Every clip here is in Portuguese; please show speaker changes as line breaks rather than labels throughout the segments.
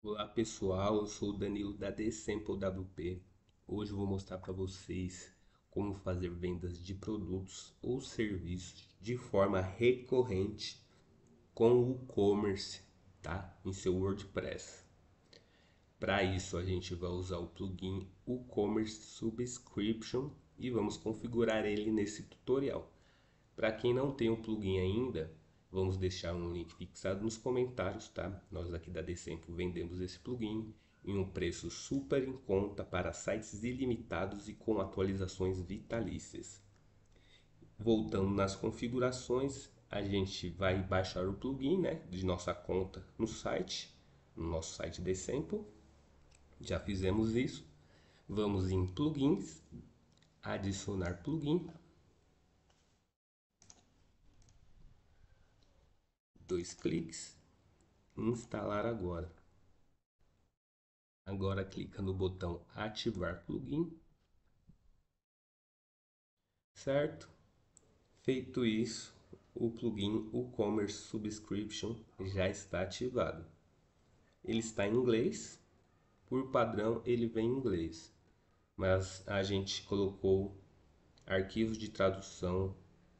Olá pessoal, eu sou o Danilo da d WP. Hoje vou mostrar para vocês como fazer vendas de produtos ou serviços de forma recorrente com o e-commerce, tá? Em seu WordPress. Para isso a gente vai usar o plugin e-commerce subscription e vamos configurar ele nesse tutorial. Para quem não tem o plugin ainda, Vamos deixar um link fixado nos comentários, tá? Nós aqui da Decempo vendemos esse plugin em um preço super em conta para sites ilimitados e com atualizações vitalícias. Voltando nas configurações, a gente vai baixar o plugin né, de nossa conta no site, no nosso site Decempo. Já fizemos isso. Vamos em plugins, adicionar plugin, dois cliques, instalar agora. Agora clica no botão ativar plugin. Certo? Feito isso, o plugin WooCommerce Subscription já está ativado. Ele está em inglês, por padrão ele vem em inglês, mas a gente colocou arquivos de tradução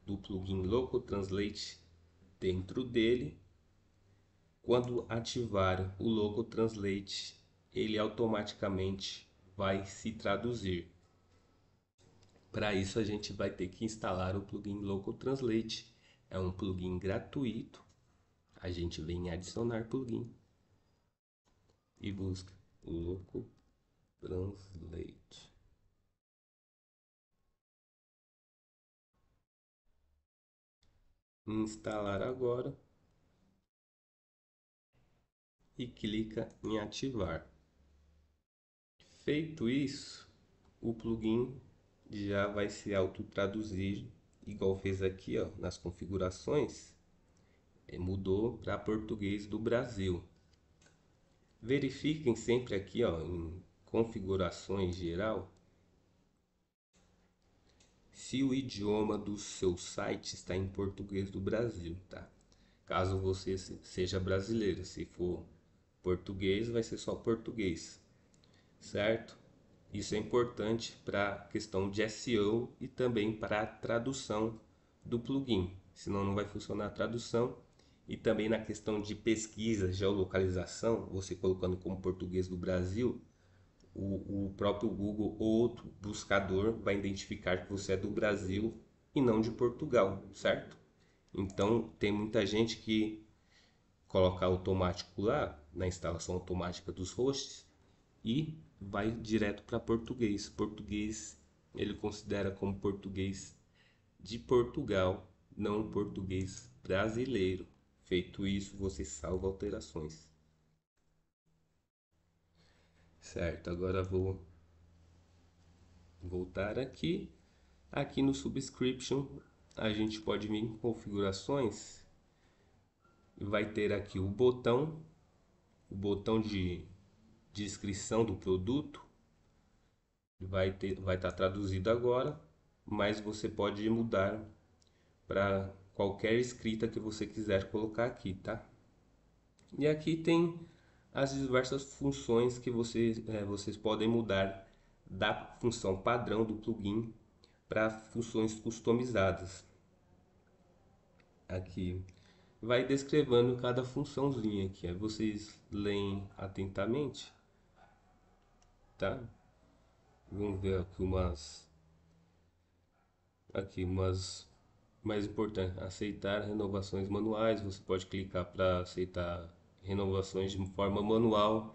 do plugin loco Translate dentro dele. Quando ativar o logo translate, ele automaticamente vai se traduzir. Para isso a gente vai ter que instalar o plugin Local Translate. É um plugin gratuito. A gente vem adicionar plugin e busca Local Translate. instalar agora e clica em ativar. Feito isso, o plugin já vai se autotraduzir igual fez aqui ó, nas configurações, é, mudou para português do Brasil. Verifiquem sempre aqui ó, em configurações geral se o idioma do seu site está em português do Brasil, tá? Caso você seja brasileiro, se for português, vai ser só português, certo? Isso é importante para a questão de SEO e também para a tradução do plugin, senão não vai funcionar a tradução. E também na questão de pesquisa, geolocalização, você colocando como português do Brasil, o, o próprio Google ou outro buscador vai identificar que você é do Brasil e não de Portugal, certo? Então tem muita gente que coloca automático lá na instalação automática dos hosts e vai direto para português. Português ele considera como português de Portugal, não português brasileiro. Feito isso, você salva alterações. Certo, agora vou voltar aqui. Aqui no Subscription, a gente pode vir em configurações. Vai ter aqui o botão, o botão de descrição do produto. Vai estar vai tá traduzido agora, mas você pode mudar para qualquer escrita que você quiser colocar aqui, tá? E aqui tem as diversas funções que vocês, é, vocês podem mudar da função padrão do plugin para funções customizadas. Aqui vai descrevendo cada funçãozinha aqui, aí vocês leem atentamente, tá? Vamos ver aqui umas aqui umas mais importante aceitar renovações manuais, você pode clicar para aceitar renovações de forma manual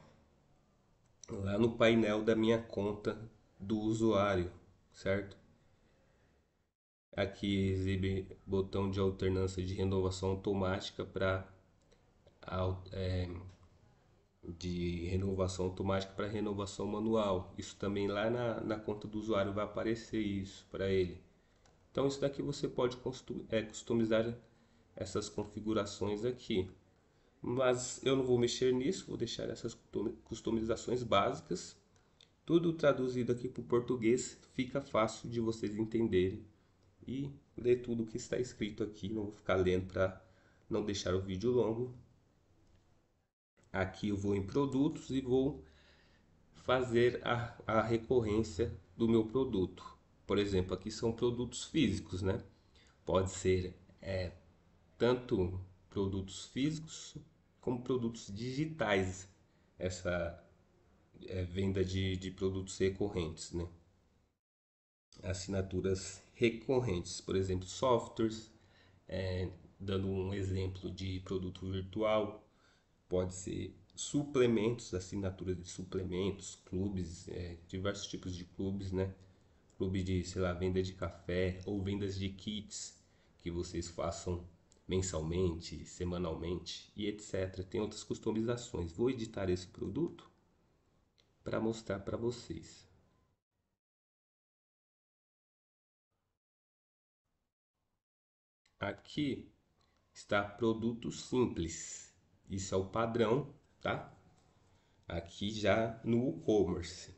lá no painel da minha conta do usuário, certo? Aqui exibe botão de alternância de renovação automática para é, de renovação automática para renovação manual. Isso também lá na, na conta do usuário vai aparecer isso para ele. Então isso daqui você pode é, customizar essas configurações aqui mas eu não vou mexer nisso, vou deixar essas customizações básicas. Tudo traduzido aqui para o português fica fácil de vocês entenderem e ler tudo o que está escrito aqui, não vou ficar lendo para não deixar o vídeo longo. Aqui eu vou em produtos e vou fazer a, a recorrência do meu produto. Por exemplo, aqui são produtos físicos, né? Pode ser é, tanto produtos físicos como produtos digitais essa é, venda de, de produtos recorrentes, né? assinaturas recorrentes, por exemplo, softwares, é, dando um exemplo de produto virtual, pode ser suplementos, assinaturas de suplementos, clubes, é, diversos tipos de clubes, né? Clube de, sei lá, venda de café ou vendas de kits que vocês façam mensalmente, semanalmente e etc. Tem outras customizações. Vou editar esse produto para mostrar para vocês. Aqui está produto simples. Isso é o padrão, tá? Aqui já no e-commerce.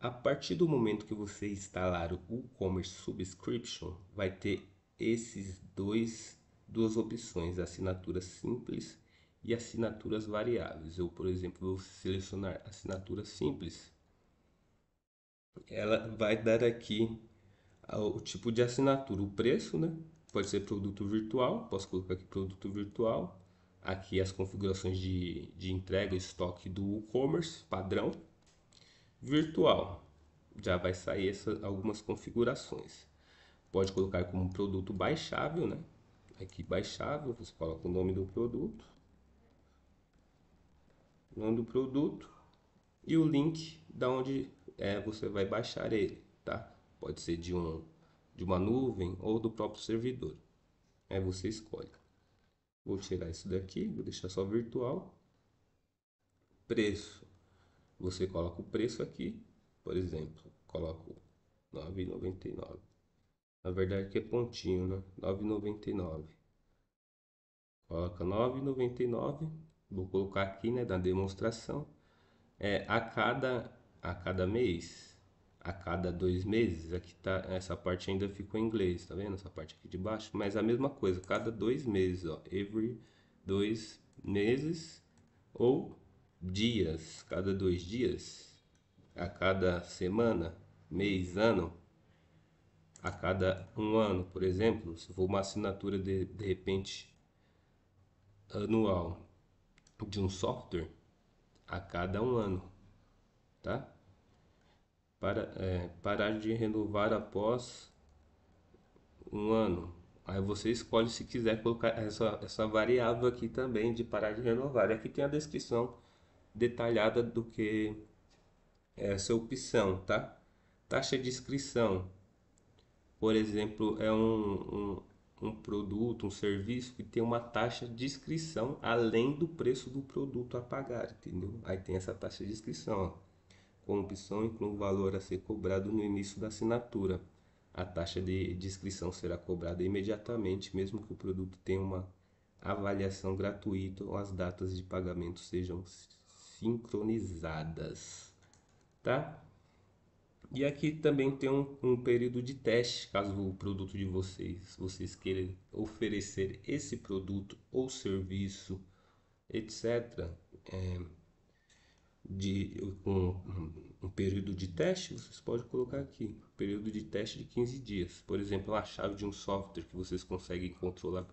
A partir do momento que você instalar o e-commerce subscription, vai ter esses dois duas opções, assinaturas simples e assinaturas variáveis. Eu, por exemplo, vou selecionar assinatura simples. Ela vai dar aqui o tipo de assinatura, o preço, né? Pode ser produto virtual, posso colocar aqui produto virtual. Aqui as configurações de, de entrega, estoque do e-commerce, padrão. Virtual, já vai sair essa, algumas configurações pode colocar como produto baixável, né? Aqui baixável, você coloca o nome do produto, nome do produto e o link da onde é, você vai baixar ele, tá? Pode ser de, um, de uma nuvem ou do próprio servidor. Aí é, você escolhe. Vou tirar isso daqui, vou deixar só virtual. Preço. Você coloca o preço aqui, por exemplo, coloco 9,99. Na verdade que é pontinho, né? 9,99. Coloca 9,99. Vou colocar aqui, né, na demonstração. É a cada a cada mês, a cada dois meses, aqui tá essa parte ainda ficou em inglês, tá vendo? Essa parte aqui de baixo, mas a mesma coisa, cada dois meses, ó, every dois meses ou dias, cada dois dias, a cada semana, mês, ano, a cada um ano, por exemplo, se for uma assinatura de, de repente anual de um software, a cada um ano, tá? Para, é, parar de renovar após um ano. Aí você escolhe se quiser colocar essa, essa variável aqui também de parar de renovar. aqui tem a descrição detalhada do que é essa opção, tá? Taxa de inscrição por exemplo, é um, um, um, produto, um serviço que tem uma taxa de inscrição além do preço do produto a pagar, entendeu? Aí tem essa taxa de inscrição, ó. com opção inclui o valor a ser cobrado no início da assinatura. A taxa de, de inscrição será cobrada imediatamente, mesmo que o produto tenha uma avaliação gratuita ou as datas de pagamento sejam sincronizadas, tá? E aqui também tem um, um, período de teste, caso o produto de vocês, vocês queiram oferecer esse produto ou serviço, etc. É, de, um, um período de teste, vocês podem colocar aqui, período de teste de 15 dias. Por exemplo, a chave de um software que vocês conseguem controlar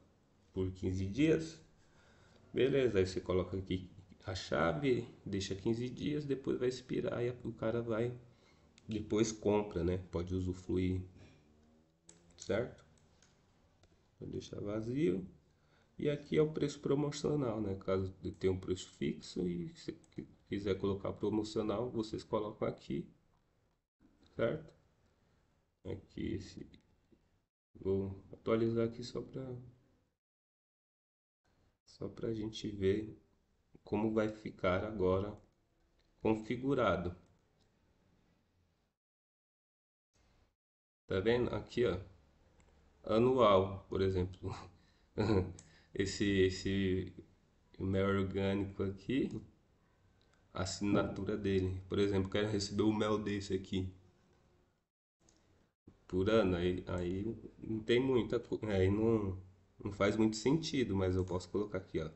por 15 dias. Beleza, aí você coloca aqui a chave, deixa 15 dias, depois vai expirar e o cara vai depois compra, né? Pode usufruir, certo? Vou deixar vazio. E aqui é o preço promocional, né? Caso tenha um preço fixo e se quiser colocar promocional, vocês colocam aqui, certo? Aqui esse... Vou atualizar aqui só para só para a gente ver como vai ficar agora configurado. Tá vendo? Aqui, ó. Anual, por exemplo. esse, esse mel orgânico aqui. A assinatura dele. Por exemplo, quero receber o mel desse aqui. Por ano. Aí, aí não tem muita... Aí não, não faz muito sentido. Mas eu posso colocar aqui, ó.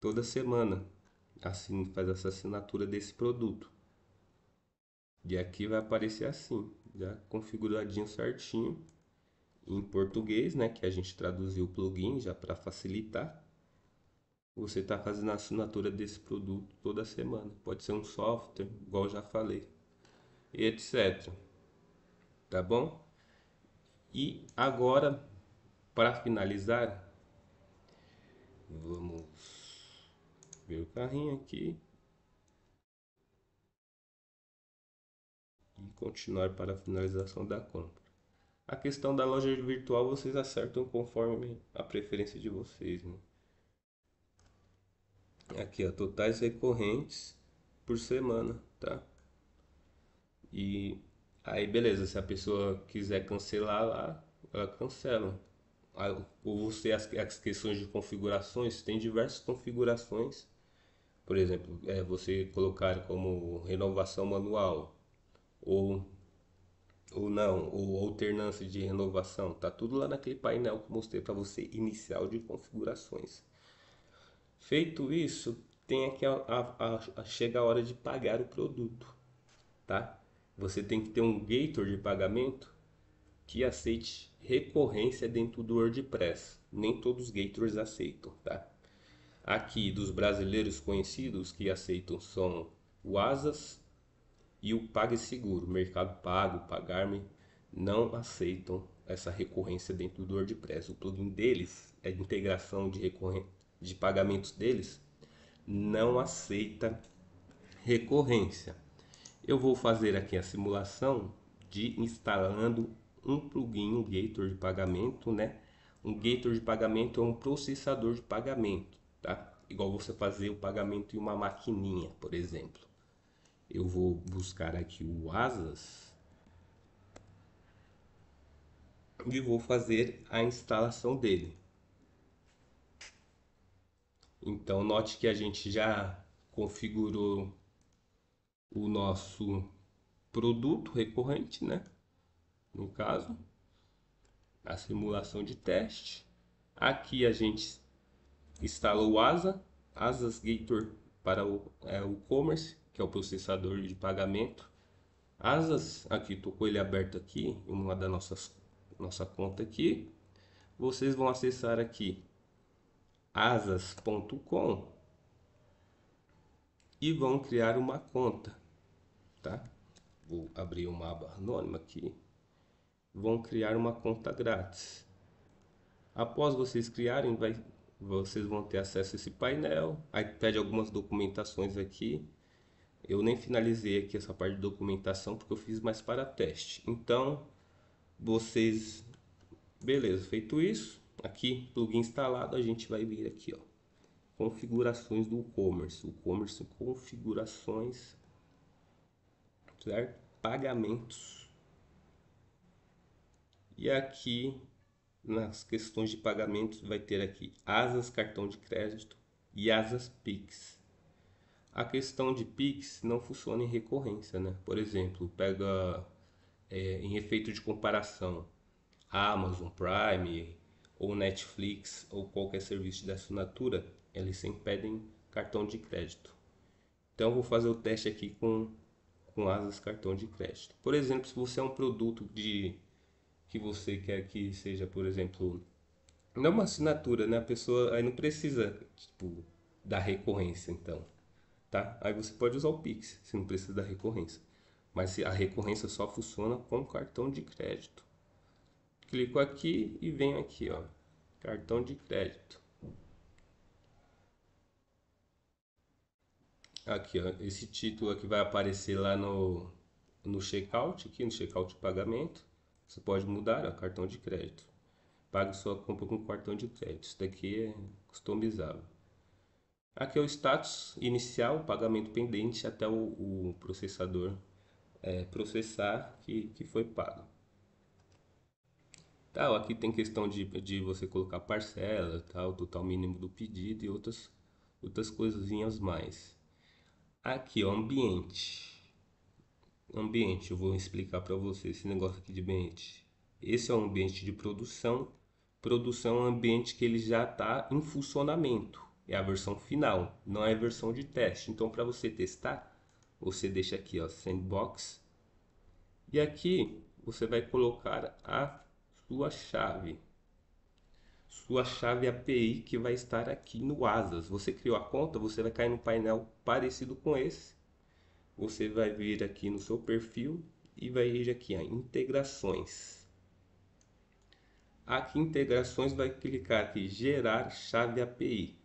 Toda semana. Assim, faz essa assinatura desse produto. E aqui vai aparecer assim já configuradinho certinho em português, né, que a gente traduziu o plugin já para facilitar. Você está fazendo a assinatura desse produto toda semana. Pode ser um software, igual já falei, etc. Tá bom? E agora, para finalizar, vamos ver o carrinho aqui. e continuar para a finalização da compra. A questão da loja virtual vocês acertam conforme a preferência de vocês. Né? Aqui, ó, totais recorrentes por semana, tá? E aí, beleza, se a pessoa quiser cancelar lá, ela cancela. Aí, ou você as, as questões de configurações, tem diversas configurações. Por exemplo, é, você colocar como renovação manual, ou ou não, ou alternância de renovação, tá tudo lá naquele painel que mostrei para você inicial de configurações. Feito isso, tem aqui a, a, a, chega a hora de pagar o produto, tá? Você tem que ter um gator de pagamento que aceite recorrência dentro do WordPress. Nem todos os gators aceitam, tá? Aqui dos brasileiros conhecidos que aceitam são o Asas, e o PagSeguro, Mercado Pago, Pagarme, não aceitam essa recorrência dentro do WordPress. O plugin deles, é de integração de, de pagamentos deles, não aceita recorrência. Eu vou fazer aqui a simulação de instalando um plugin, um gator de pagamento, né? Um gator de pagamento é um processador de pagamento, tá? Igual você fazer o pagamento em uma maquininha, por exemplo. Eu vou buscar aqui o asas e vou fazer a instalação dele. Então note que a gente já configurou o nosso produto recorrente, né? No caso, a simulação de teste. Aqui a gente instalou o ASA, Asas Gator para o e-commerce é, que é o processador de pagamento. Asas, aqui estou com ele aberto aqui, uma da nossas, nossa conta aqui. Vocês vão acessar aqui asas.com e vão criar uma conta, tá? Vou abrir uma aba anônima aqui. Vão criar uma conta grátis. Após vocês criarem, vai, vocês vão ter acesso a esse painel. Aí pede algumas documentações aqui eu nem finalizei aqui essa parte de documentação porque eu fiz mais para teste. Então, vocês... Beleza, feito isso, aqui, plugin instalado, a gente vai vir aqui, ó. Configurações do e-commerce. O e-commerce, configurações, certo? Pagamentos. E aqui, nas questões de pagamentos, vai ter aqui Asas Cartão de Crédito e Asas Pix a questão de PIX não funciona em recorrência, né? Por exemplo, pega é, em efeito de comparação Amazon Prime ou Netflix ou qualquer serviço de assinatura, eles sempre pedem cartão de crédito. Então vou fazer o teste aqui com com asas cartão de crédito. Por exemplo, se você é um produto de que você quer que seja, por exemplo, não uma assinatura, né? A pessoa aí não precisa tipo da recorrência, então tá? Aí você pode usar o Pix, se não precisa da recorrência. Mas a recorrência só funciona com cartão de crédito. Clico aqui e venho aqui, ó, cartão de crédito. Aqui, ó, esse título aqui vai aparecer lá no, no checkout, aqui no checkout de pagamento. Você pode mudar, ó, cartão de crédito. Pague sua compra com cartão de crédito. Isso daqui é customizável. Aqui é o status inicial, pagamento pendente até o, o processador é, processar que, que foi pago. Tal, tá, aqui tem questão de, de você colocar parcela, tal, total mínimo do pedido e outras, outras coisinhas mais. Aqui, ó, ambiente. Ambiente, eu vou explicar para você esse negócio aqui de ambiente. Esse é o ambiente de produção. Produção é um ambiente que ele já está em funcionamento é a versão final, não é a versão de teste. Então, para você testar, você deixa aqui, ó, sandbox. E aqui você vai colocar a sua chave. Sua chave API que vai estar aqui no Asas. Você criou a conta, você vai cair no painel parecido com esse. Você vai vir aqui no seu perfil e vai ir aqui a integrações. Aqui integrações vai clicar aqui gerar chave API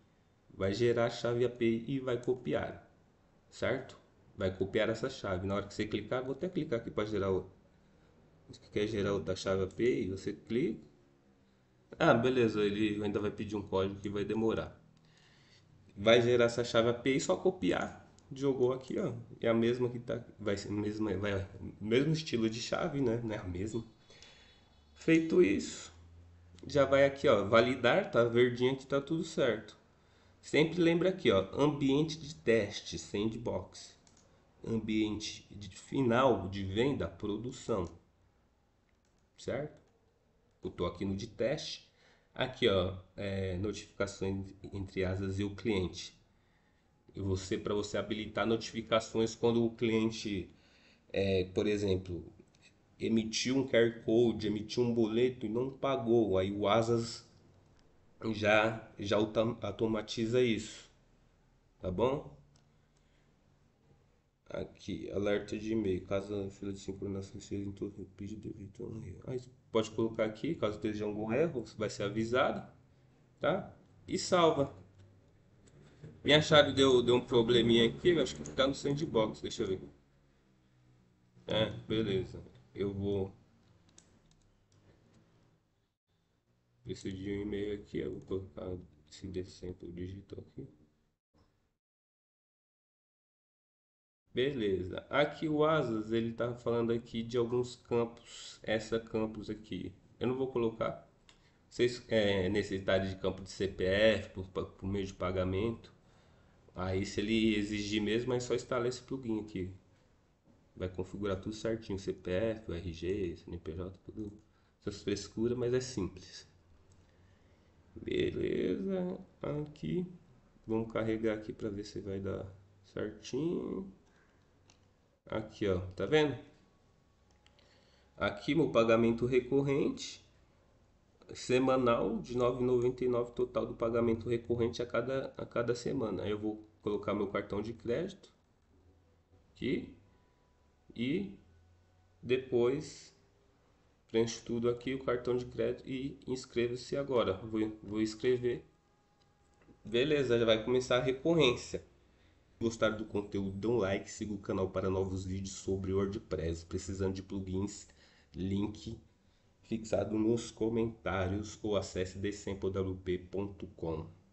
vai gerar a chave API e vai copiar, certo? Vai copiar essa chave. Na hora que você clicar, vou até clicar aqui para gerar outra. que quer gerar outra chave API, você clica. Ah, beleza, ele ainda vai pedir um código que vai demorar. Vai gerar essa chave API, só copiar. Jogou aqui, ó. É a mesma que tá. Vai ser mesma, vai, mesmo estilo de chave, né? Não é a mesma. Feito isso, já vai aqui, ó. Validar, tá verdinho que tá tudo certo. Sempre lembra aqui, ó, ambiente de teste, sandbox. Ambiente de final de venda, produção. Certo? Eu tô aqui no de teste. Aqui, ó, é, notificações entre asas e o cliente. E você, para você habilitar notificações quando o cliente, é, por exemplo, emitiu um QR Code, emitiu um boleto e não pagou. Aí o Asas já, já automatiza isso, tá bom? Aqui, alerta de e-mail, caso a fila de sincronização seja interrompida então devido a é um erro. Aí ah, pode colocar aqui, caso esteja algum erro, você vai ser avisado, tá? E salva. Minha chave deu, deu um probleminha aqui, acho que está no sandbox, deixa eu ver. É, beleza. Eu vou Preciso de um e-mail aqui, eu vou colocar esse exemplo digital aqui. Beleza. Aqui o Asas, ele tá falando aqui de alguns campos, essa campus aqui. Eu não vou colocar. Vocês é, necessidade de campo de CPF por, por meio de pagamento. Aí se ele exigir mesmo, é só instalar esse plugin aqui. Vai configurar tudo certinho, CPF, RG, CNPJ, tudo. Essas frescuras, mas é simples. Beleza, aqui. Vamos carregar aqui para ver se vai dar certinho. Aqui, ó, tá vendo? Aqui meu pagamento recorrente semanal de 9,99 total do pagamento recorrente a cada a cada semana. eu vou colocar meu cartão de crédito aqui e depois preencho tudo aqui, o cartão de crédito e inscreva-se agora. Vou, vou escrever. Beleza, já vai começar a recorrência. gostar do conteúdo, dê um like, siga o canal para novos vídeos sobre WordPress, precisando de plugins, link fixado nos comentários ou acesse decempowp.com.